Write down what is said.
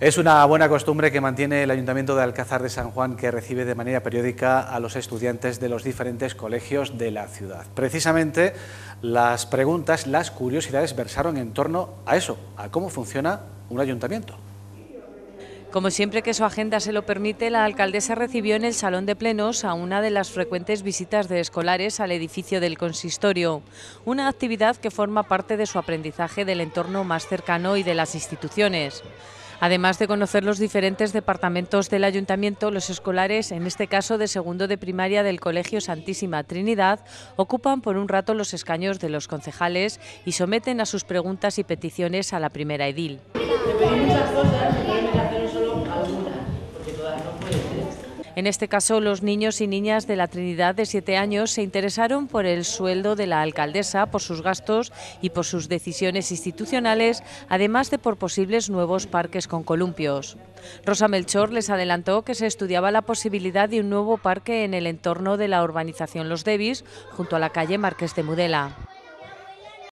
Es una buena costumbre que mantiene el Ayuntamiento de Alcázar de San Juan que recibe de manera periódica a los estudiantes de los diferentes colegios de la ciudad. Precisamente las preguntas, las curiosidades versaron en torno a eso, a cómo funciona un ayuntamiento. Como siempre que su agenda se lo permite, la alcaldesa recibió en el Salón de Plenos a una de las frecuentes visitas de escolares al edificio del consistorio, una actividad que forma parte de su aprendizaje del entorno más cercano y de las instituciones. Además de conocer los diferentes departamentos del ayuntamiento, los escolares, en este caso de segundo de primaria del Colegio Santísima Trinidad, ocupan por un rato los escaños de los concejales y someten a sus preguntas y peticiones a la primera edil. En este caso, los niños y niñas de la Trinidad de siete años se interesaron por el sueldo de la alcaldesa, por sus gastos y por sus decisiones institucionales, además de por posibles nuevos parques con columpios. Rosa Melchor les adelantó que se estudiaba la posibilidad de un nuevo parque en el entorno de la urbanización Los Devis, junto a la calle Marqués de Mudela.